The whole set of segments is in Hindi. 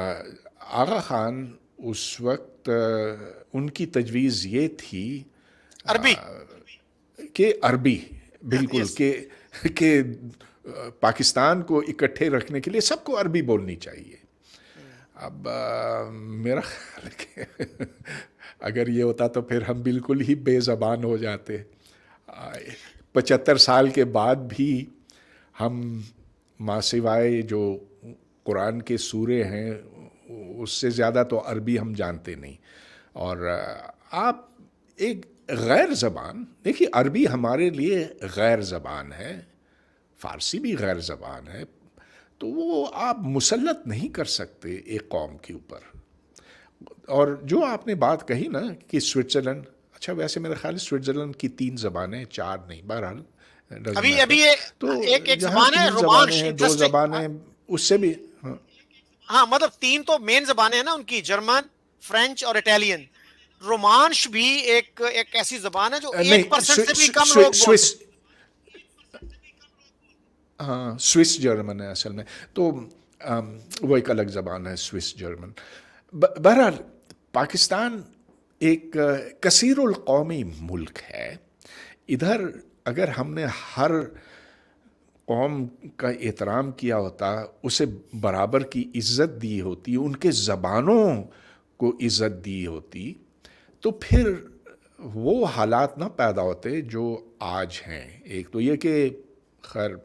आगा खान उस वक्त उनकी तजवीज़ ये थी अरबी के अरबी बिल्कुल के के पाकिस्तान को इकट्ठे रखने के लिए सबको अरबी बोलनी चाहिए अब आ, मेरा ख्याल अगर ये होता तो फिर हम बिल्कुल ही बेज़बान हो जाते पचहत्तर साल के बाद भी हम माँ सिवाय जो कुरान के सूरे हैं उससे ज़्यादा तो अरबी हम जानते नहीं और आप एक गैर ज़बान देखिए अरबी हमारे लिए गैर ज़बान है फ़ारसी भी गैर ज़बान है तो वो आप मुसलत नहीं कर सकते एक कौम के ऊपर और जो आपने बात कही ना कि स्विट्ज़रलैंड अच्छा वैसे मेरे ख्याल स्विट्ज़रलैंड की तीन ज़बानें चार नहीं बहरहाल अभी अभी तो एक एक जबान है, है दो ज़बानें उससे भी हाँ मतलब तीन तो मेन जबानें हैं ना उनकी जर्मन फ्रेंच और इटालियन रोमांश भी एक एक ऐसी जबान है जो एक परसेंट से भी कम लोग स्विस हाँ स्विस जर्मन है असल में तो आम, वो एक अलग ज़बान है स्विस जर्मन बहरहाल पाकिस्तान एक कसीरुल कौमी मुल्क है इधर अगर हमने हर कौम का एहतराम किया होता उसे बराबर की इज्जत दी होती उनके ज़बानों को इज्जत दी होती तो फिर वो हालात ना पैदा होते जो आज हैं एक तो ये कि खैर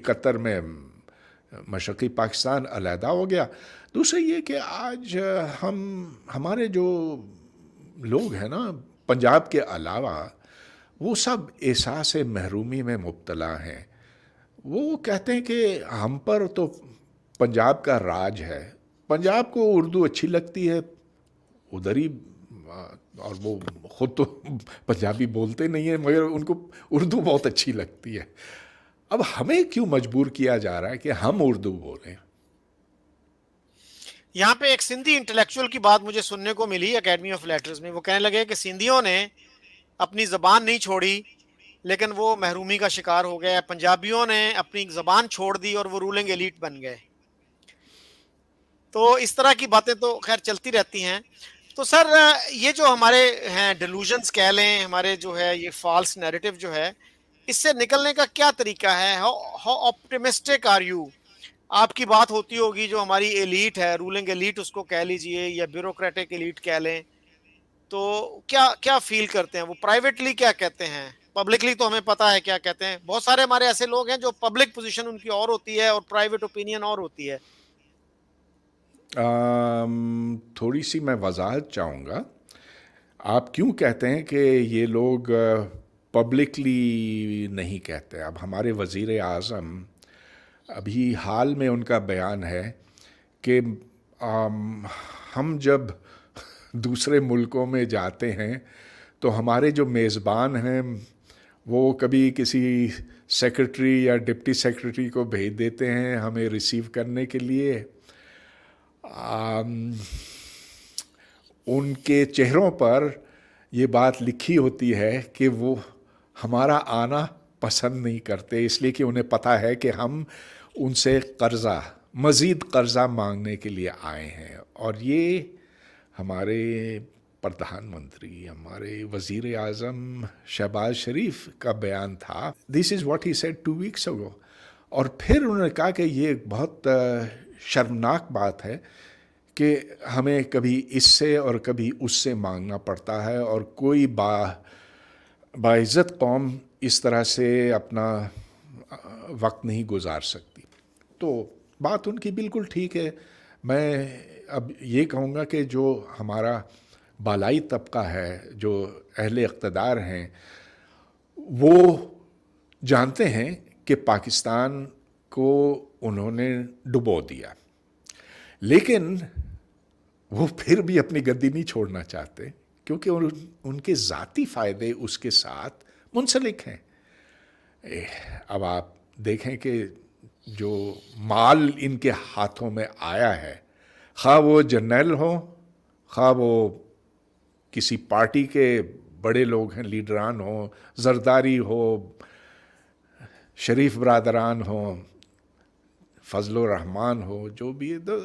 इकहत्तर में मशरक़ी पाकिस्तान अलहदा हो गया दूसरा ये कि आज हम हमारे जो लोग हैं ना पंजाब के अलावा वो सब एहसास महरूमी में मुबतला हैं वो कहते हैं कि हम पर तो पंजाब का राज है पंजाब को उर्दू अच्छी लगती है उधर ही और वो ख़ुद तो पंजाबी बोलते नहीं है मगर उनको उर्दू बहुत अच्छी लगती है अब हमें क्यों मजबूर किया जा रहा है कि हम उर्दू बोलें यहाँ पे एक सिंधी इंटेलेक्चुअल की बात मुझे सुनने को मिली एकेडमी ऑफ लेटर्स में वो कहने लगे कि सिंधियों ने अपनी जबान नहीं छोड़ी लेकिन वो महरूमी का शिकार हो गया पंजाबियों ने अपनी ज़बान छोड़ दी और वो रूलिंग एलिट बन गए तो इस तरह की बातें तो खैर चलती रहती हैं तो सर ये जो हमारे हैं डिलूजन्स कह लें हमारे जो है ये फॉल्स नैरेटिव जो है इससे निकलने का क्या तरीका है हाउ ऑप्टिमिस्टिक आर यू आपकी बात होती होगी जो हमारी एलीट है रूलिंग एलीट उसको कह लीजिए या ब्यूरोक्रेटिक एलीट कह लें तो क्या क्या फील करते हैं वो प्राइवेटली क्या कहते हैं पब्लिकली तो हमें पता है क्या कहते हैं बहुत सारे हमारे ऐसे लोग हैं जो पब्लिक पोजीशन उनकी और होती है और प्राइवेट ओपिनियन और होती है आम, थोड़ी सी मैं वजाहत चाहूँगा आप क्यों कहते हैं कि ये लोग पब्लिकली नहीं कहते अब हमारे वजीर अज़म अभी हाल में उनका बयान है कि आम, हम जब दूसरे मुल्कों में जाते हैं तो हमारे जो मेज़बान हैं वो कभी किसी सेक्रेटरी या डिप्टी सेक्रेटरी को भेज देते हैं हमें रिसीव करने के लिए उनके चेहरों पर ये बात लिखी होती है कि वो हमारा आना पसंद नहीं करते इसलिए कि उन्हें पता है कि हम उनसे कर्ज़ा मज़ीद कर्ज़ा मांगने के लिए आए हैं और ये हमारे प्रधानमंत्री हमारे वजीर आजम शहबाज शरीफ का बयान था this is what he said two weeks ago और फिर उन्होंने कहा कि ये एक बहुत शर्मनाक बात है कि हमें कभी इससे और कभी उससे मांगना पड़ता है और कोई बा बाइज़त कौम इस तरह से अपना वक्त नहीं गुजार सकती तो बात उनकी बिल्कुल ठीक है मैं अब ये कहूँगा कि जो हमारा बालाई तबका है जो अहल इकतदार हैं वो जानते हैं कि पाकिस्तान को उन्होंने डुबो दिया लेकिन वो फिर भी अपनी गद्दी नहीं छोड़ना चाहते क्योंकि उन, उनके ज़ाती फ़ायदे उसके साथ मुंसलिक हैं अब आप देखें कि जो माल इनके हाथों में आया है खा वो जनरल हो खा वो किसी पार्टी के बड़े लोग हैं लीडरान हो जरदारी हो शरीफ बरदरान हो फजल रहमान हो जो भी है तो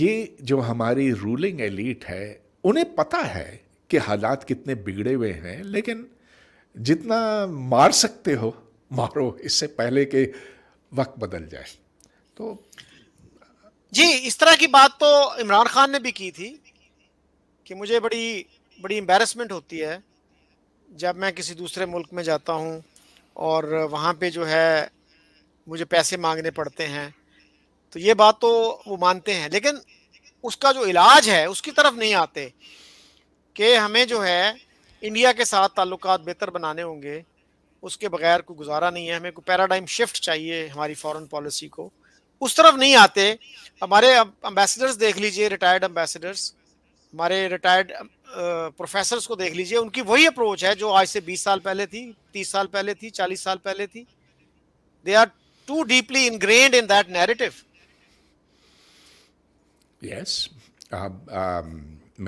ये जो हमारी रूलिंग एलीट है उन्हें पता है कि हालात कितने बिगड़े हुए हैं लेकिन जितना मार सकते हो मारो इससे पहले के वक्त बदल जाए तो जी इस तरह की बात तो इमरान खान ने भी की थी कि मुझे बड़ी बड़ी एम्बेरसमेंट होती है जब मैं किसी दूसरे मुल्क में जाता हूँ और वहाँ पे जो है मुझे पैसे मांगने पड़ते हैं तो ये बात तो वो मानते हैं लेकिन उसका जो इलाज है उसकी तरफ नहीं आते कि हमें जो है इंडिया के साथ ताल्लुक बेहतर बनाने होंगे उसके बगैर कोई गुजारा नहीं है हमें कोई पैराडाइम शिफ्ट चाहिए हमारी फॉरेन पॉलिसी को उस तरफ नहीं आते हमारे अब अम्बेसडर्स देख लीजिए रिटायर्ड अम्बेसडर्स हमारे रिटायर्ड प्रोफेसर्स को देख लीजिए उनकी वही अप्रोच है जो आज से 20 साल पहले थी 30 साल पहले थी 40 साल पहले थी they are too deeply ingrained in that narrative yes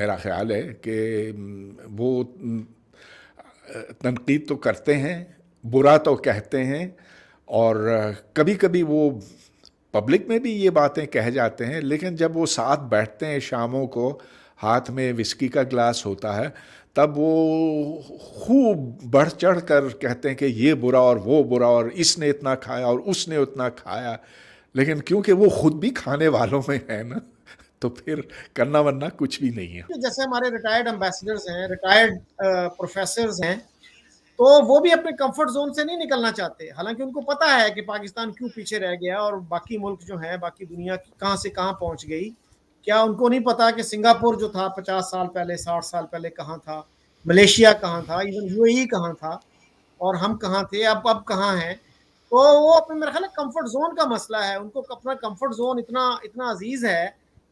मेरा ख्याल है कि um, वो um, तनकीद तो करते हैं बुरा तो कहते हैं और कभी कभी वो पब्लिक में भी ये बातें कह जाते हैं लेकिन जब वो साथ बैठते हैं शामों को हाथ में विस्की का ग्लास होता है तब वो खूब बढ़ चढ़ कर कहते हैं कि ये बुरा और वो बुरा और इसने इतना खाया और उसने उतना खाया लेकिन क्योंकि वो खुद भी खाने वालों में है ना तो फिर करना वरना कुछ भी नहीं है जैसे हमारे रिटायर्ड एम्बेसडर्स हैं रिटायर्ड प्रोफेसर हैं तो वो भी अपने कंफर्ट जोन से नहीं निकलना चाहते हालांकि उनको पता है कि पाकिस्तान क्यों पीछे रह गया और बाकी मुल्क जो है बाकी दुनिया कहाँ से कहाँ पहुँच गई क्या उनको नहीं पता कि सिंगापुर जो था पचास साल पहले साठ साल पहले कहाँ था मलेशिया कहाँ था इवन यू ए कहाँ था और हम कहाँ थे अब अब कहाँ हैं तो वो अपने मेरा ख्याल कम्फर्ट जोन का मसला है उनको अपना कम्फर्ट जोन इतना इतना अजीज है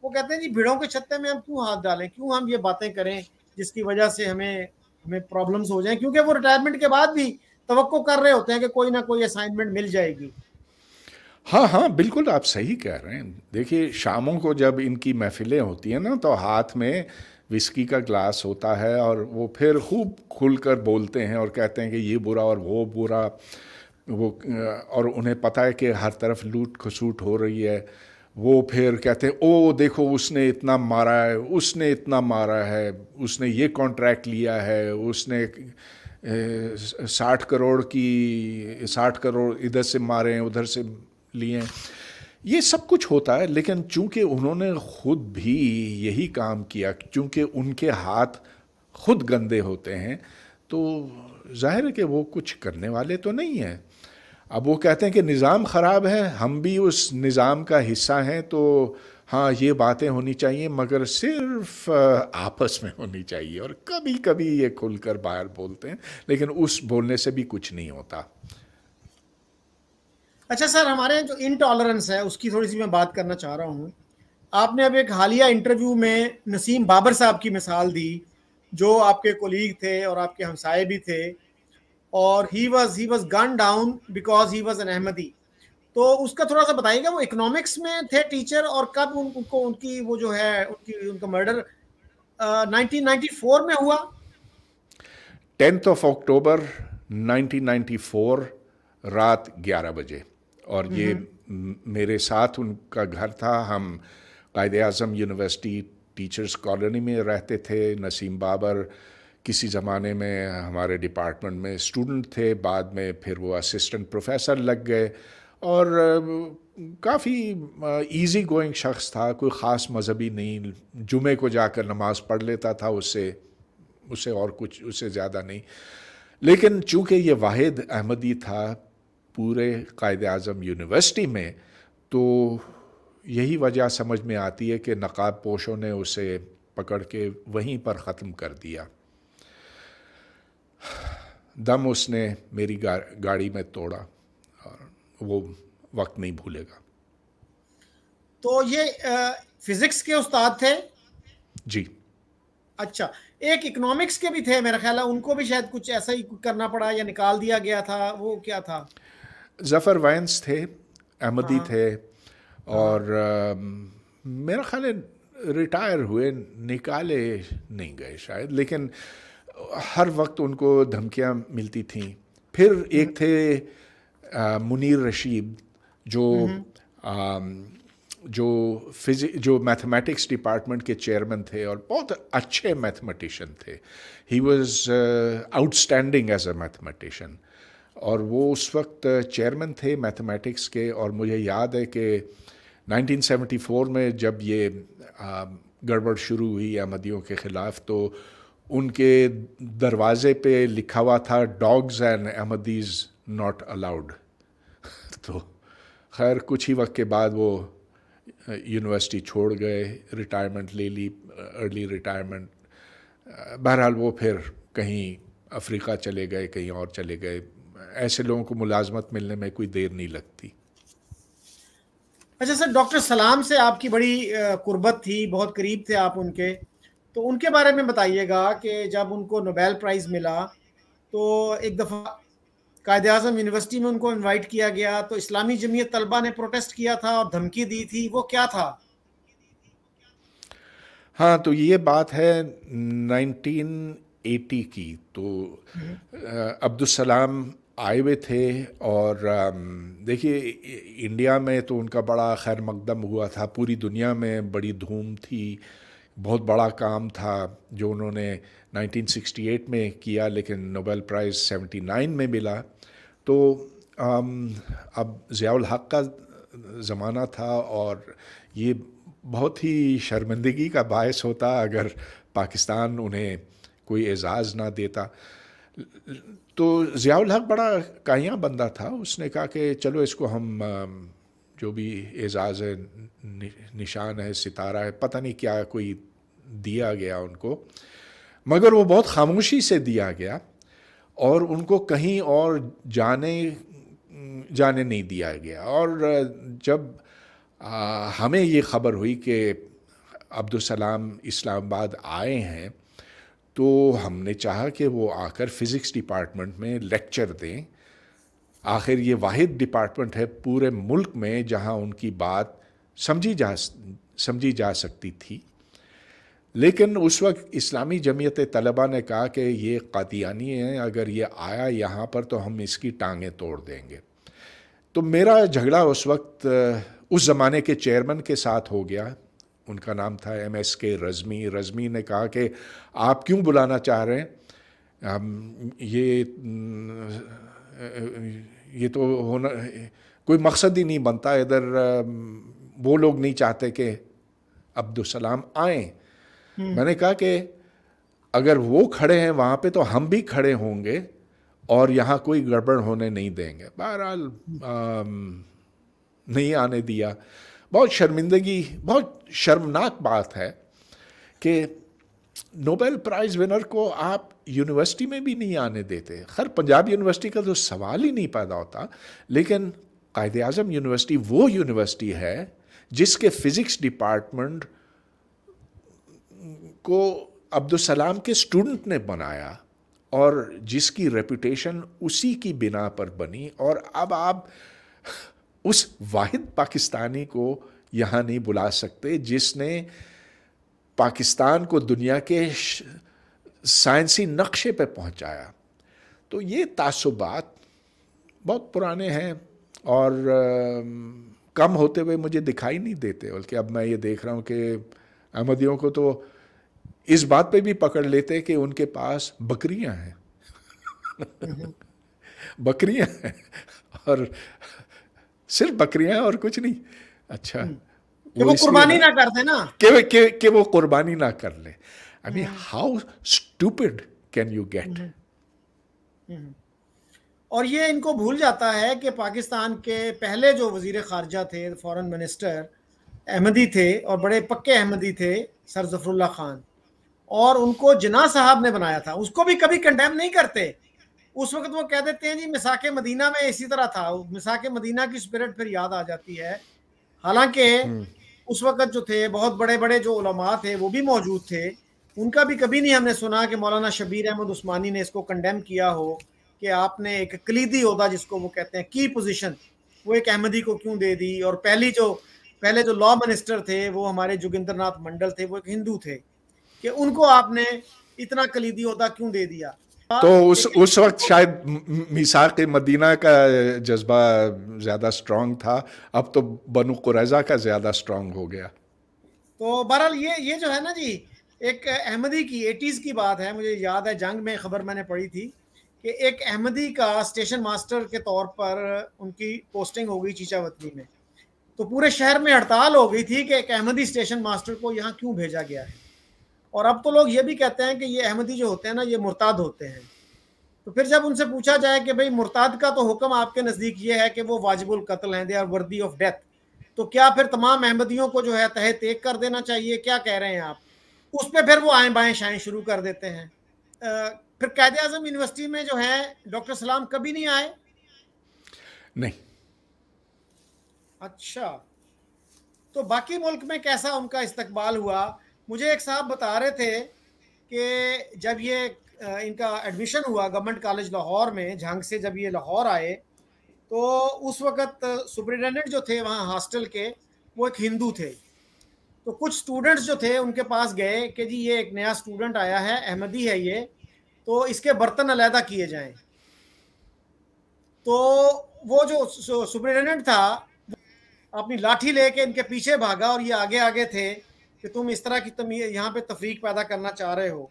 वो कहते हैं जी भिड़ों के छत्ते में हम क्यों हाथ डालें क्यों हम ये बातें करें जिसकी वजह से हमें हमें प्रॉब्लम्स हो जाएं क्योंकि वो रिटायरमेंट के बाद भी तो कर रहे होते हैं कि कोई ना कोई असाइनमेंट मिल जाएगी हाँ हाँ बिल्कुल आप सही कह रहे हैं देखिए शामों को जब इनकी महफिलें होती हैं ना तो हाथ में विस्की का ग्लास होता है और वो फिर खूब खुलकर बोलते हैं और कहते हैं कि ये बुरा और वो बुरा वो और उन्हें पता है कि हर तरफ लूट खसूट हो रही है वो फिर कहते हैं ओ देखो उसने इतना मारा है उसने इतना मारा है उसने ये कॉन्ट्रैक्ट लिया है उसने साठ करोड़ की साठ करोड़ इधर से मारे हैं उधर से लिए ये सब कुछ होता है लेकिन चूंकि उन्होंने खुद भी यही काम किया चूंकि उनके हाथ खुद गंदे होते हैं तो जाहिर है कि वो कुछ करने वाले तो नहीं हैं अब वो कहते हैं कि निज़ाम ख़राब है हम भी उस निज़ाम का हिस्सा हैं तो हाँ ये बातें होनी चाहिए मगर सिर्फ आपस में होनी चाहिए और कभी कभी ये खुलकर बाहर बोलते हैं लेकिन उस बोलने से भी कुछ नहीं होता अच्छा सर हमारे जो इनटॉलरेंस है उसकी थोड़ी सी मैं बात करना चाह रहा हूँ आपने अब एक हालिया इंटरव्यू में नसीम बाबर साहब की मिसाल दी जो आपके कोलीग थे और आपके हमसाए भी थे और he was he was gun down because he was an Ahmadi तो उसका थोड़ा सा बताइएगा वो इकोनॉमिक्स में थे टीचर और कब उन, उनको उनकी वो जो है उनकी उनका मर्डर नाइनटीन में हुआ टेंथ ऑफ अक्टूबर 1994 रात 11 बजे और ये हम्म। मेरे साथ उनका घर था हम कायद अजम यूनिवर्सिटी टीचर्स कॉलोनी में रहते थे नसीम बाबर किसी ज़माने में हमारे डिपार्टमेंट में स्टूडेंट थे बाद में फिर वो असिस्टेंट प्रोफेसर लग गए और काफ़ी इजी गोइंग शख्स था कोई ख़ास मज़हबी नहीं जुमे को जाकर नमाज़ पढ़ लेता था उससे उससे और कुछ उससे ज़्यादा नहीं लेकिन चूंकि ये वाहिद अहमदी था पूरे कायद अज़म यूनिवर्सिटी में तो यही वजह समझ में आती है कि नकाब पोशों ने उसे पकड़ के वहीं पर ख़त्म कर दिया दम उसने मेरी गा, गाड़ी में तोड़ा और वो वक्त नहीं भूलेगा तो ये फिज़िक्स के उस्ताद थे जी अच्छा एक इकोनॉमिक्स के भी थे मेरा ख्याल है उनको भी शायद कुछ ऐसा ही करना पड़ा या निकाल दिया गया था वो क्या था जफ़र वाइंस थे अहमदी हाँ। थे और आ, um, मेरा ख्याल रिटायर हुए निकाले नहीं गए शायद लेकिन uh, हर वक्त उनको धमकियां मिलती थीं फिर हम्म। एक थे आ, uh, मुनीर रशीद जो आ, हम्म। um, जो फिजिक जो मैथमेटिक्स डिपार्टमेंट के चेयरमैन थे और बहुत अच्छे मैथमेटिशियन थे he was outstanding as a mathematician और वो उस वक्त चेयरमैन थे मैथमेटिक्स के और मुझे याद है कि 1974 में जब ये गड़बड़ शुरू हुई अहमदियों के ख़िलाफ़ तो उनके दरवाज़े पे लिखा हुआ था dogs and Ahmadis not allowed तो खैर कुछ ही वक्त के बाद वो यूनिवर्सिटी छोड़ गए रिटायरमेंट ले ली अर्ली रिटायरमेंट बहरहाल वो फिर कहीं अफ्रीका चले गए कहीं और चले गए ऐसे लोगों को मुलाजमत मिलने में कोई देर नहीं लगती अच्छा सर डॉक्टर सलाम से आपकी बड़ी कुर्बत थी बहुत करीब थे आप उनके तो उनके बारे में बताइएगा कि जब उनको नोबेल प्राइज़ मिला तो एक दफ़ा कायद अजम यूनिवर्सिटी में उनको इनवाइट किया गया तो इस्लामी जमीयत तलबा ने प्रोटेस्ट किया था और धमकी दी थी वो क्या था हाँ तो ये बात है 1980 की तो हम्म। सलाम आए हुए थे और देखिए इंडिया में तो उनका बड़ा खैर मकदम हुआ था पूरी दुनिया में बड़ी धूम थी बहुत बड़ा काम था जो उन्होंने 1968 में किया लेकिन नोबेल प्राइज़ 79 में मिला तो आम, अब ज़ियाउल हक का ज़माना था और ये बहुत ही शर्मिंदगी का बायस होता अगर पाकिस्तान उन्हें कोई एजाज़ ना देता तो ज़ियाउल हक बड़ा काहिया बंदा था उसने कहा कि चलो इसको हम जो भी एजाज़ है निशान है सितारा है पता नहीं क्या कोई दिया गया उनको मगर वो बहुत खामोशी से दिया गया और उनको कहीं और जाने जाने नहीं दिया गया और जब आ, हमें ये खबर हुई कि सलाम इस्लामाबाद आए हैं तो हमने चाहा कि वो आकर फिज़िक्स डिपार्टमेंट में लेक्चर दें आखिर ये वाहिद डिपार्टमेंट है पूरे मुल्क में जहाँ उनकी बात समझी जा समझी जा सकती थी लेकिन उस वक्त इस्लामी जमीयत तलबा ने कहा कि ये कादियानी हैं अगर ये आया यहाँ पर तो हम इसकी टांगें तोड़ देंगे तो मेरा झगड़ा उस वक्त उस ज़माने के चेयरमैन के साथ हो गया उनका नाम था एम एस के रज़मी रज़मी ने कहा कि आप क्यों बुलाना चाह रहे हैं ये ये तो होना कोई मकसद ही नहीं बनता इधर वो लोग नहीं चाहते कि अब्दुलसलाम आए हम्म। मैंने कहा कि अगर वो खड़े हैं वहाँ पे तो हम भी खड़े होंगे और यहाँ कोई गड़बड़ होने नहीं देंगे बहरहाल हम्म। नहीं आने दिया बहुत शर्मिंदगी बहुत शर्मनाक बात है कि नोबेल प्राइज़ विनर को आप यूनिवर्सिटी में भी नहीं आने देते खैर पंजाब यूनिवर्सिटी का तो सवाल ही नहीं पैदा होता लेकिन कायद अजम यूनिवर्सिटी वो यूनिवर्सिटी है जिसके फिज़िक्स डिपार्टमेंट को अब्दुलसलाम के स्टूडेंट ने बनाया और जिसकी रेपुटेशन उसी की बिना पर बनी और अब आप उस वाहिद पाकिस्तानी को यहाँ नहीं बुला सकते जिसने पाकिस्तान को दुनिया के साइंसी नक्शे पर पहुँचाया तो ये तासुबात बहुत पुराने हैं और आ, कम होते हुए मुझे दिखाई नहीं देते बल्कि अब मैं ये देख रहा हूँ कि अहमदियों को तो इस बात पे भी पकड़ लेते कि उनके पास बकरियाँ हैं हम्म। बकरियाँ हैं और सिर्फ बकरियां और कुछ नहीं अच्छा कि हम्म। वो कुर्बानी ना कर दे ना कि, कि, कि वो कुर्बानी ना कर ले I mean how stupid can you get और ये इनको भूल जाता है कि पाकिस्तान के पहले जो वजीर खारजा थे फॉरेन मिनिस्टर अहमदी थे और बड़े पक्के अहमदी थे सर जफरुल्ला खान और उनको जना साहब ने बनाया था उसको भी कभी कंडेम नहीं करते उस वक्त वो कह देते हैं जी मिसाक मदीना में इसी तरह था मिसाक मदीना की स्पिरिट फिर याद आ जाती है हालांकि हम्म। उस वक्त जो थे बहुत बड़े बड़े जो उलमा थे वो भी मौजूद थे उनका भी कभी नहीं हमने सुना कि मौलाना शबीर अहमद उस्मानी ने इसको कंडेम किया हो कि आपने एक कलीदी अहदा जिसको वो कहते हैं की पोजिशन वो एक अहमदी को क्यों दे दी और पहली जो पहले जो लॉ मिनिस्टर थे वो हमारे जोगिंद्र नाथ मंडल थे वो एक हिंदू थे कि उनको आपने इतना कलीदी उहदा क्यों दे दिया हाँ, तो उस उस वक्त शायद मिसाक मदीना का जज्बा ज़्यादा स्ट्रांग था अब तो बनु कुरैजा का ज़्यादा स्ट्रांग हो गया तो बहरहाल ये ये जो है ना जी एक अहमदी की एटीज़ की बात है मुझे याद है जंग में खबर मैंने पढ़ी थी कि एक अहमदी का स्टेशन मास्टर के तौर पर उनकी पोस्टिंग हो गई चीचावती में तो पूरे शहर में हड़ताल हो गई थी कि एक अहमदी स्टेशन मास्टर को यहाँ क्यों भेजा गया है और अब तो लोग ये भी कहते हैं कि ये अहमदी जो होते हैं ना ये मुर्ताद होते हैं तो फिर जब उनसे पूछा जाए कि भाई मुर्ताद का तो हुक्म आपके नज़दीक ये है कि वो वाजिबुल कत्ल हैं they are worthy of death तो क्या फिर तमाम अहमदियों को जो है तह तेक कर देना चाहिए क्या कह रहे हैं आप उस पर फिर वो आएँ बाएँ शाएँ शुरू कर देते हैं आ, फिर कैद अजम यूनिवर्सिटी में जो है डॉक्टर सलाम कभी नहीं आए नहीं अच्छा तो बाकी मुल्क में कैसा उनका इस्तकबाल हुआ मुझे एक साहब बता रहे थे कि जब ये इनका एडमिशन हुआ गवर्नमेंट कॉलेज लाहौर में झांग से जब ये लाहौर आए तो उस वक्त सुप्रिटेंडेंट जो थे वहाँ हॉस्टल के वो एक हिंदू थे तो कुछ स्टूडेंट्स जो थे उनके पास गए कि जी ये एक नया स्टूडेंट आया है अहमदी है ये तो इसके बर्तन अलहदा किए जाएं तो वो जो सुप्रिटेंडेंट था अपनी लाठी लेके इनके पीछे भागा और ये आगे आगे थे कि तुम इस तरह की तमी यहाँ पे तफरीक पैदा करना चाह रहे हो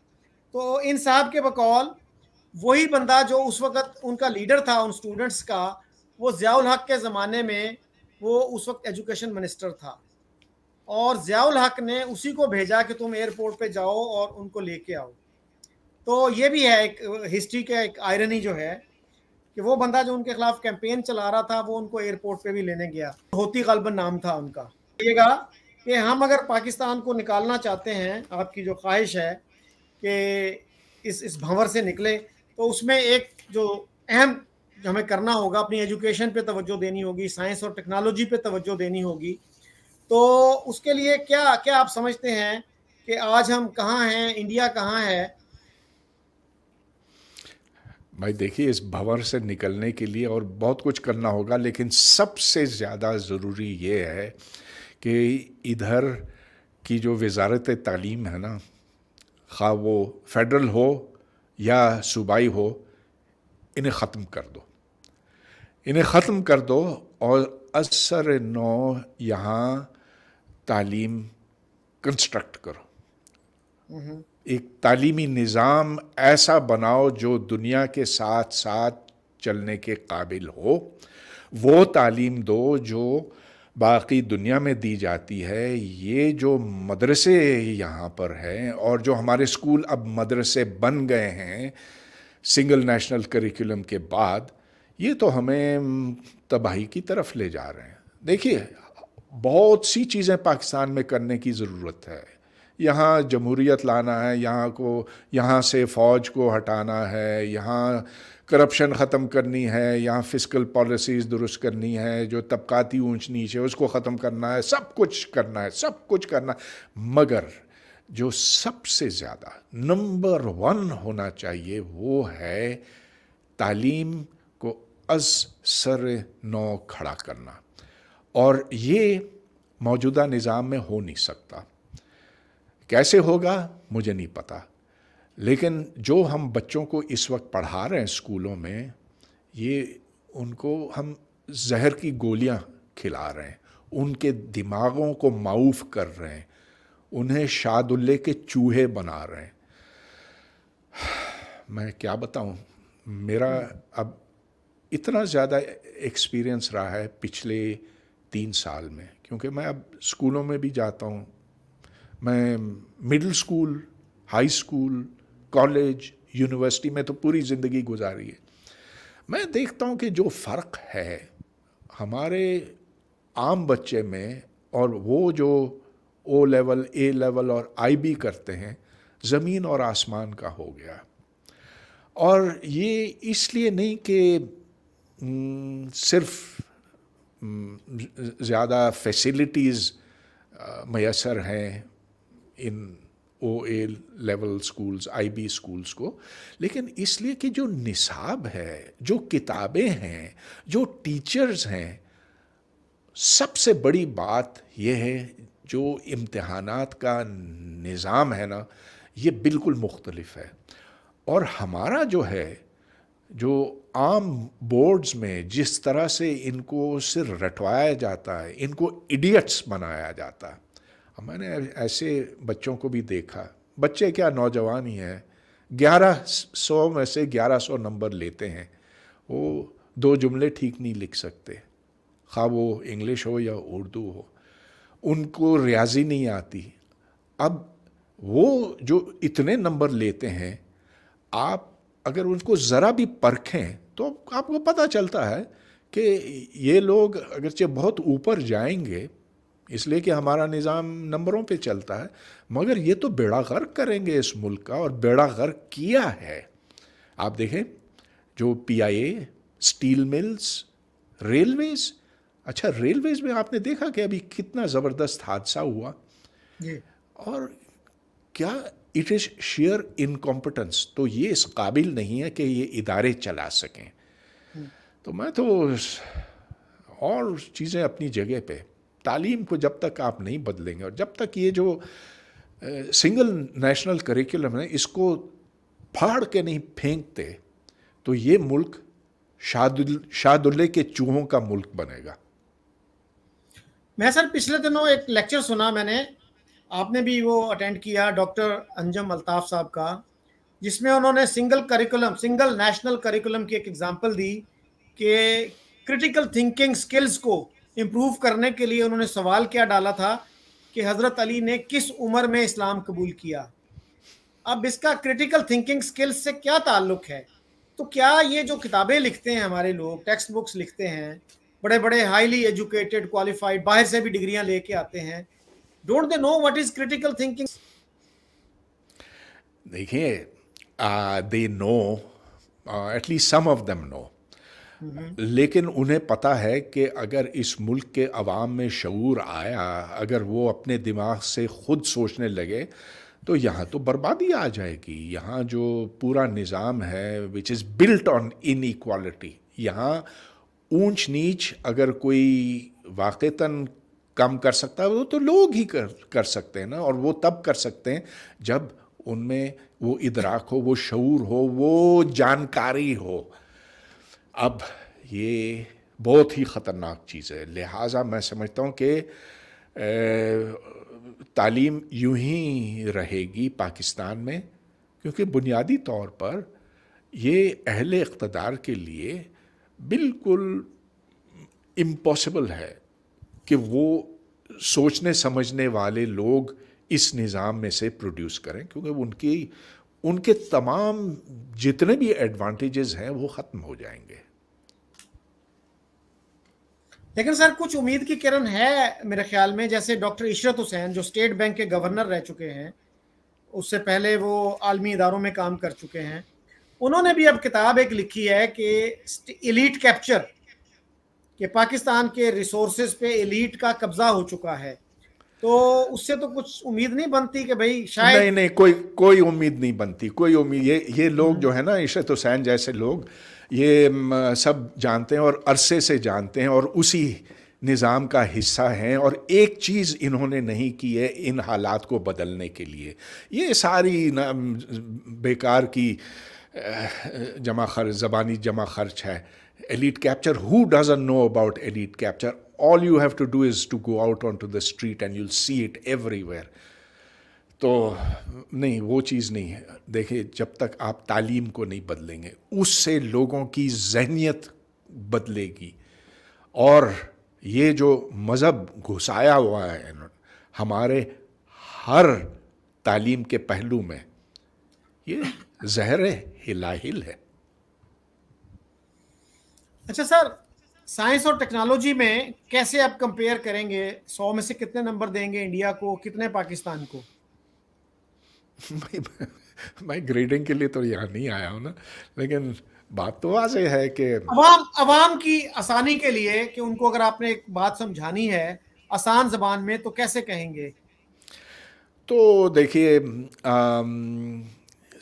तो इन साहब के बकौल वही बंदा जो उस वक्त उनका लीडर था उन स्टूडेंट्स का वो ज़ियाउल हक के ज़माने में वो उस वक्त एजुकेशन मिनिस्टर था और ज़ियाउल हक ने उसी को भेजा कि तुम एयरपोर्ट पे जाओ और उनको लेके आओ तो ये भी है एक हिस्ट्री का एक आयरनी जो है कि वो बंदा जो उनके खिलाफ कैंपेन चला रहा था वो उनको एयरपोर्ट पे भी लेने गया होती गलबन नाम था उनका कि हम अगर पाकिस्तान को निकालना चाहते हैं आपकी जो ख्वाहिश है कि इस इस भंवर से निकले तो उसमें एक जो अहम हमें करना होगा अपनी एजुकेशन पे तवज्जो देनी होगी साइंस और टेक्नोलॉजी पे तवज्जो देनी होगी तो उसके लिए क्या क्या आप समझते हैं कि आज हम कहाँ हैं इंडिया कहाँ है भाई देखिए इस भंवर से निकलने के लिए और बहुत कुछ करना होगा लेकिन सबसे ज़्यादा ज़रूरी ये है कि इधर की जो वजारत तालीम है ना खा वो फेडरल हो या सूबाई हो इन्हें ख़त्म कर दो इन्हें ख़त्म कर दो और असर नौ यहाँ तालीम कंस्ट्रक्ट करो हम्म। एक तालीमी निज़ाम ऐसा बनाओ जो दुनिया के साथ साथ चलने के काबिल हो वो तालीम दो जो बाकी दुनिया में दी जाती है ये जो मदरसे यहाँ पर हैं और जो हमारे स्कूल अब मदरसे बन गए हैं सिंगल नेशनल करिकुलम के बाद ये तो हमें तबाही की तरफ ले जा रहे हैं देखिए बहुत सी चीज़ें पाकिस्तान में करने की ज़रूरत है यहाँ जमहूरियत लाना है यहाँ को यहाँ से फ़ौज को हटाना है यहाँ करप्शन ख़त्म करनी है यहाँ फिजिकल पॉलिसीज़ दुरुस्त करनी है जो तबकाती ऊंच नीच है उसको ख़त्म करना है सब कुछ करना है सब कुछ करना मगर जो सबसे ज़्यादा नंबर वन होना चाहिए वो है तालीम को अज सर नौ खड़ा करना और ये मौजूदा निज़ाम में हो नहीं सकता कैसे होगा मुझे नहीं पता लेकिन जो हम बच्चों को इस वक्त पढ़ा रहे हैं स्कूलों में ये उनको हम जहर की गोलियां खिला रहे हैं उनके दिमागों को माउफ कर रहे हैं उन्हें शादुल्ले के चूहे बना रहे हैं मैं क्या बताऊं मेरा अब इतना ज़्यादा एक्सपीरियंस रहा है पिछले तीन साल में क्योंकि मैं अब स्कूलों में भी जाता हूँ मैं middle school high school college university में तो पूरी ज़िंदगी गुजारी है मैं देखता हूँ कि जो फ़र्क है हमारे आम बच्चे में और वो जो ओ लेवल ए लेवल और आई बी करते हैं ज़मीन और आसमान का हो गया और ये इसलिए नहीं कि सिर्फ ज़्यादा फैसिलिटीज़ मैसर हैं in O A level schools IB schools को लेकिन इसलिए कि जो निसाब है जो किताबें हैं जो टीचर्स हैं सबसे बड़ी बात यह है जो इम्तहानात का निज़ाम है ना ये बिल्कुल मुख्तलफ है और हमारा जो है जो आम बोर्ड्स में जिस तरह से इनको सिर रटवाया जाता है इनको इडियट्स बनाया जाता है मैंने ऐसे बच्चों को भी देखा बच्चे क्या नौजवान ही हैं ग्यारह सौ में से ग्यारह सौ नंबर लेते हैं वो दो जुमले ठीक नहीं लिख सकते खा वो इंग्लिश हो या उर्दू हो उनको रियाजी नहीं आती अब वो जो इतने नंबर लेते हैं आप अगर उनको ज़रा भी परखें तो आपको पता चलता है कि ये लोग अगरचे बहुत ऊपर जाएंगे इसलिए कि हमारा निज़ाम नंबरों पे चलता है मगर ये तो बेड़ा गर्क करेंगे इस मुल्क का और बेड़ा गर्क किया है आप देखें जो पीआईए स्टील मिल्स रेलवेज अच्छा रेलवेज में आपने देखा कि अभी कितना ज़बरदस्त हादसा हुआ ये। और क्या इट इज़ शेयर इनकॉम्पिटेंस तो ये इस काबिल नहीं है कि ये इदारे चला सकें हम्म। तो मैं तो और चीज़ें अपनी जगह पे तालीम को जब तक आप नहीं बदलेंगे और जब तक ये जो सिंगल नेशनल करिकुलम है इसको फाड़ के नहीं फेंकते तो ये मुल्क शादुल शादुल्ले के चूहों का मुल्क बनेगा मैं सर पिछले दिनों एक लेक्चर सुना मैंने आपने भी वो अटेंड किया डॉक्टर अंजम अल्ताफ साहब का जिसमें उन्होंने single curriculum single national curriculum की एक एग्जांपल दी कि क्रिटिकल थिंकिंग स्किल्स को इम्प्रूव करने के लिए उन्होंने सवाल क्या डाला था कि हज़रत अली ने किस उम्र में इस्लाम कबूल किया अब इसका क्रिटिकल थिंकिंग स्किल्स से क्या ताल्लुक है तो क्या ये जो किताबें लिखते हैं हमारे लोग टेक्स्ट बुक्स लिखते हैं बड़े बड़े हाईली एजुकेटेड क्वालिफाइड बाहर से भी डिग्रियां लेके आते हैं don't they know what is critical thinking देखिए they know at least some of them know लेकिन उन्हें पता है कि अगर इस मुल्क के अवाम में शूर आया अगर वो अपने दिमाग से खुद सोचने लगे तो यहाँ तो बर्बादी आ जाएगी यहाँ जो पूरा निज़ाम है which is built on inequality यहाँ ऊंच नीच अगर कोई वाक़ता कम कर सकता है वो तो लोग ही कर कर सकते हैं ना और वो तब कर सकते हैं जब उनमें वो इदराक हो वो शूर हो वो जानकारी हो अब ये बहुत ही ख़तरनाक चीज़ है लिहाजा मैं समझता हूँ कि तालीम यूं ही रहेगी पाकिस्तान में क्योंकि बुनियादी तौर पर ये अहल इकतदार के लिए बिल्कुल इम्पॉसिबल है कि वो सोचने समझने वाले लोग इस निज़ाम में से प्रोड्यूस करें क्योंकि उनकी उनके तमाम जितने भी एडवांटेजेस हैं वो ख़त्म हो जाएंगे लेकिन सर कुछ उम्मीद की किरण है मेरे ख्याल में जैसे डॉक्टर इशरत हुसैन जो स्टेट बैंक के गवर्नर रह चुके हैं उससे पहले वो आलमी इदारों में काम कर चुके हैं उन्होंने भी अब किताब एक लिखी है कि इलीट कैप्चर कि पाकिस्तान के रिसोर्स पे एलीट का कब्जा हो चुका है तो उससे तो कुछ उम्मीद नहीं बनती कि भाई शायद नहीं नहीं कोई कोई उम्मीद नहीं बनती कोई उम्मीद ये ये लोग जो है ना इशरत हुसैन जैसे लोग ये सब जानते हैं और अरसे से जानते हैं और उसी निज़ाम का हिस्सा हैं और एक चीज़ इन्होंने नहीं की है इन हालात को बदलने के लिए ये सारी बेकार की जमा खर्च ज़बानी जमा खर्च है elite capture who doesn't know about elite capture all you have to do is to go out on to the street and you see it everywhere तो नहीं वो चीज़ नहीं है देखिए जब तक आप तालीम को नहीं बदलेंगे उससे लोगों की जहनीत बदलेगी और ये जो मज़हब घुसाया हुआ है हमारे हर तालीम के पहलू में ये जहर हिलाहिल है अच्छा सर साइंस और टेक्नोलॉजी में कैसे आप कंपेयर करेंगे सौ में से कितने नंबर देंगे इंडिया को कितने पाकिस्तान को मैं ग्रेडिंग के लिए तो यहाँ नहीं आया हूँ ना लेकिन बात तो आज है कि अवाम अवाम की आसानी के लिए कि उनको अगर आपने एक बात समझानी है आसान जबान में तो कैसे कहेंगे तो देखिए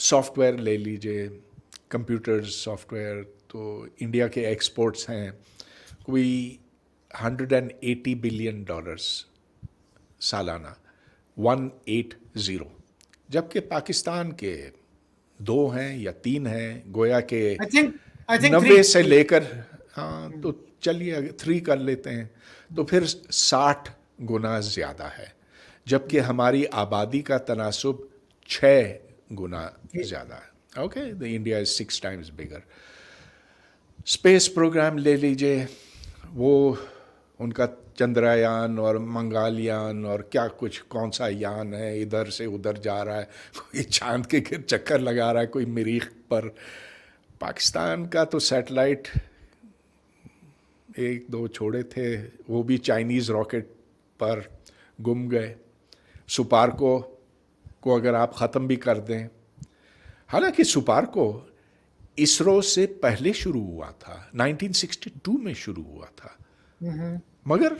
सॉफ्टवेयर ले लीजिए कंप्यूटर्स सॉफ्टवेयर तो इंडिया के एक्सपोर्ट्स हैं कोई 180 बिलियन डॉलर्स सालाना 180 जबकि पाकिस्तान के दो हैं या तीन हैं गोया के नब्बे से लेकर हाँ तो चलिए थ्री कर लेते हैं तो फिर साठ गुना ज़्यादा है जबकि हमारी आबादी का तनासब छ गुना ज़्यादा है okay the India is six times bigger space program ले लीजिए वो उनका चंद्रयान और मंगालयान और क्या कुछ कौन सा यान है इधर से उधर जा रहा है कोई चांद के चक्कर लगा रहा है कोई मरीख पर पाकिस्तान का तो सैटेलाइट एक दो छोड़े थे वो भी चाइनीज़ रॉकेट पर गुम गए सुपारको को अगर आप ख़त्म भी कर दें हालांकि सुपारको इसरो से पहले शुरू हुआ था 1962 में शुरू हुआ था हम्म। मगर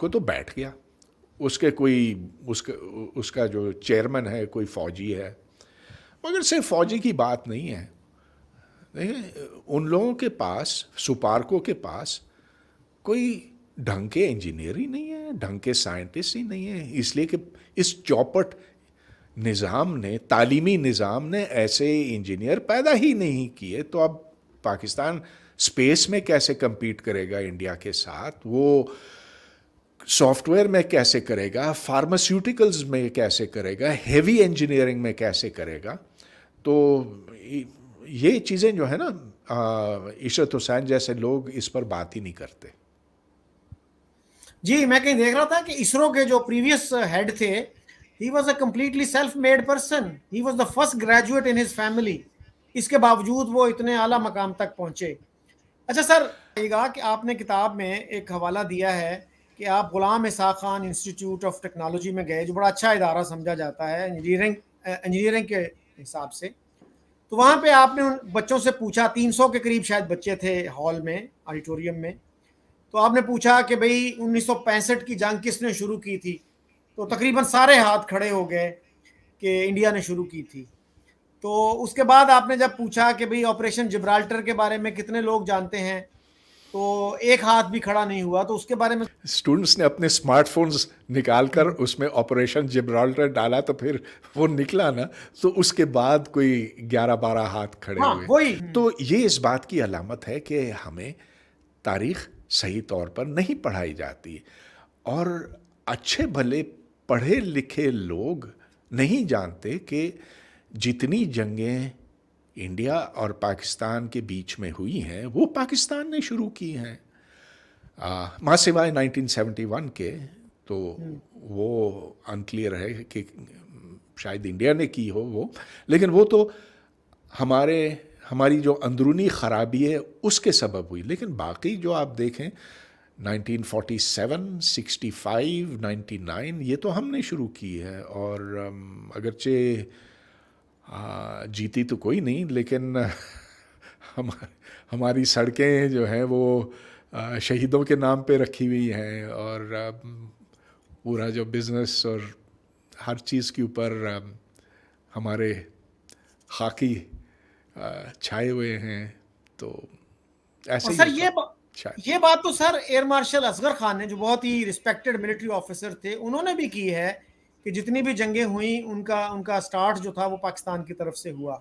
को तो बैठ गया उसके कोई उसका उसका जो चेयरमैन है कोई फौजी है मगर सिर्फ फौजी की बात नहीं है नहीं, उन लोगों के पास सुपारको के पास कोई ढंग के इंजीनियर ही नहीं है ढंग के साइंटिस्ट ही नहीं है इसलिए कि इस चौपट निज़ाम ने तालीमी निज़ाम ने ऐसे इंजीनियर पैदा ही नहीं किए तो अब पाकिस्तान स्पेस में कैसे कम्पीट करेगा इंडिया के साथ वो सॉफ्टवेयर में कैसे करेगा फार्मास्यूटिकल्स में कैसे करेगा हेवी इंजीनियरिंग में कैसे करेगा तो ये चीज़ें जो है ना इशरत हुसैन जैसे लोग इस पर बात ही नहीं करते जी मैं कहीं देख रहा था कि इसरो के जो प्रीवियस हेड थे he was a completely self made person he was the first graduate in his family इसके बावजूद वो इतने आला मकाम तक पहुंचे अच्छा सर कि आपने किताब में एक हवाला दिया है कि आप गुलाम इसा खान इंस्टीट्यूट ऑफ टेक्नोलॉजी में गए जो बड़ा अच्छा इदारा समझा जाता है इंजीनियरिंग इंजीनियरिंग के हिसाब से तो वहाँ पे आपने उन बच्चों से पूछा 300 के करीब शायद बच्चे थे हॉल में ऑडिटोरियम में तो आपने पूछा कि भाई उन्नीस की जंग किसने शुरू की थी तो तकरीबन सारे हाथ खड़े हो गए कि इंडिया ने शुरू की थी तो उसके बाद आपने जब पूछा कि भाई ऑपरेशन जिब्राल्टर के बारे में कितने लोग जानते हैं तो एक हाथ भी खड़ा नहीं हुआ तो उसके बारे में स्टूडेंट्स ने अपने स्मार्टफोन्स निकाल कर उसमें ऑपरेशन जिब्राल्टर डाला तो फिर वो निकला ना तो उसके बाद कोई ग्यारह बारह हाथ खड़े हाँ, हुए वही तो ये इस बात की अलामत है कि हमें तारीख सही तौर पर नहीं पढ़ाई जाती और अच्छे भले पढ़े लिखे लोग नहीं जानते कि जितनी जंगें इंडिया और पाकिस्तान के बीच में हुई हैं वो पाकिस्तान ने शुरू की हैं माँ सिवाय नाइनटीन के तो हम्म। वो अनक्लियर है कि शायद इंडिया ने की हो वो लेकिन वो तो हमारे हमारी जो अंदरूनी ख़राबी है उसके सबब हुई लेकिन बाकी जो आप देखें 1947, 65, 99 ये तो हमने शुरू की है और अगरचे हाँ, जीती तो कोई नहीं लेकिन हम हमारी सड़कें जो हैं वो शहीदों के नाम पे रखी हुई हैं और पूरा जो बिज़नेस और हर चीज़ के ऊपर हमारे खाकी छाए हुए हैं तो ऐसे सर ये ये बात तो sir air marshal Asghar Khan ने जो बहुत ही रिस्पेक्टेड मिलिट्री ऑफिसर थे उन्होंने भी की है कि जितनी भी जंगें हुई उनका उनका स्टार्ट जो था वो पाकिस्तान की तरफ से हुआ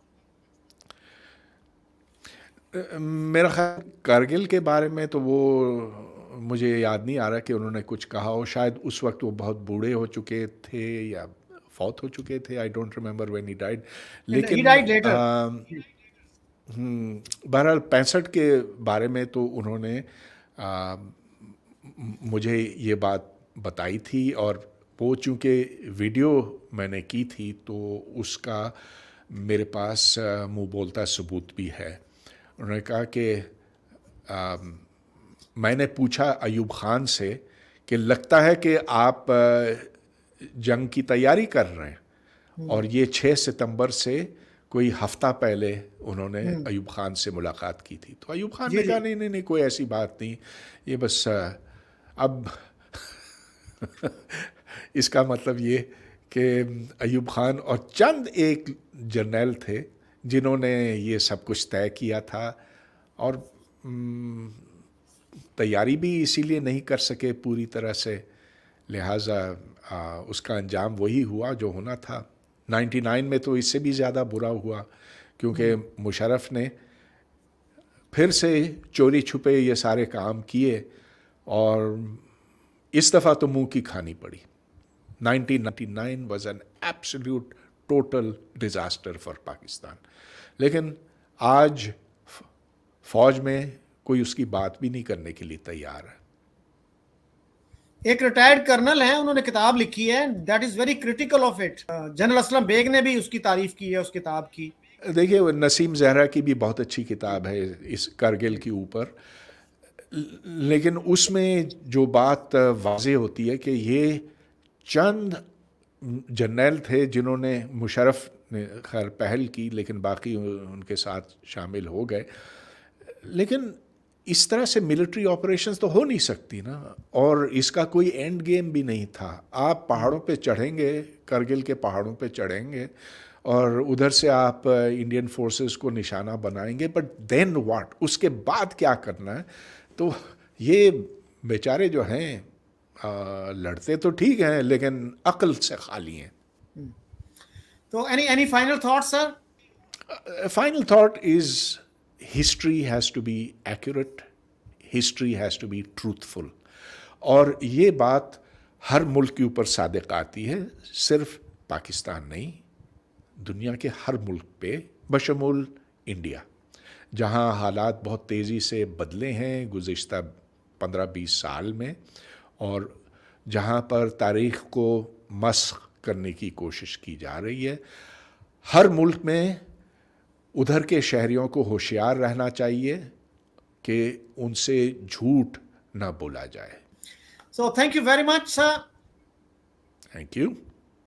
मेरा ख्याल कारगिल के बारे में तो वो मुझे याद नहीं आ रहा कि उन्होंने कुछ कहा हो शायद उस वक्त वो बहुत बूढ़े हो चुके थे या फौत हो चुके थे I don't remember when he died लेकिन हम्म, बहरहाल पैंसठ के बारे में तो उन्होंने आ, मुझे ये बात बताई थी और वो चूँकि वीडियो मैंने की थी तो उसका मेरे पास मुँह बोलता सबूत भी है उन्होंने कहा कि मैंने पूछा अयूब खान से कि लगता है कि आप जंग की तैयारी कर रहे हैं हम्म। और ये छः सितंबर से कोई हफ्ता पहले उन्होंने हम्म। अयूब खान से मुलाकात की थी तो अयूब खान ने कहा नहीं नहीं नहीं कोई ऐसी बात नहीं ये बस अब इसका मतलब ये कि अयूब खान और चंद एक जर्नल थे जिन्होंने ये सब कुछ तय किया था और तैयारी भी इसीलिए नहीं कर सके पूरी तरह से लिहाजा आ, उसका अंजाम वही हुआ जो होना था 99 में तो इससे भी ज़्यादा बुरा हुआ क्योंकि मुशरफ ने फिर से चोरी छुपे ये सारे काम किए और इस दफ़ा तो मुंह की खानी पड़ी 1999 was an absolute total disaster for Pakistan लेकिन आज फौज में कोई उसकी बात भी नहीं करने के लिए तैयार है एक रिटायर्ड कर्नल हैं उन्होंने किताब लिखी है that is very critical of it general Aslam Beg ने भी उसकी तारीफ की है उस किताब की देखिए नसीम जहरा की भी बहुत अच्छी किताब है इस करगिल के ऊपर लेकिन उसमें जो बात वाजे होती है कि ये चंद जर्नल थे जिन्होंने मुशरफ ने खैर पहल की लेकिन बाकी उनके साथ शामिल हो गए लेकिन इस तरह से मिलिट्री ऑपरेशंस तो हो नहीं सकती ना और इसका कोई एंड गेम भी नहीं था आप पहाड़ों पे चढ़ेंगे करगिल के पहाड़ों पे चढ़ेंगे और उधर से आप इंडियन फोर्सेस को निशाना बनाएंगे बट देन व्हाट उसके बाद क्या करना है तो ये बेचारे जो हैं लड़ते तो ठीक हैं लेकिन अक्ल से खाली हैं हम्म। तो any any final thought sir final thought is history has to be accurate history has to be truthful और ये बात हर मुल्क के ऊपर सादक आती है सिर्फ पाकिस्तान नहीं दुनिया के हर मुल्क पे बशमूल इंडिया जहाँ हालात बहुत तेज़ी से बदले हैं गुज्त पंद्रह बीस साल में और जहाँ पर तारीख़ को मस्ख करने की कोशिश की जा रही है हर मुल्क में उधर के शहरियों को होशियार रहना चाहिए कि उनसे झूठ ना बोला जाए so thank you very much sir thank you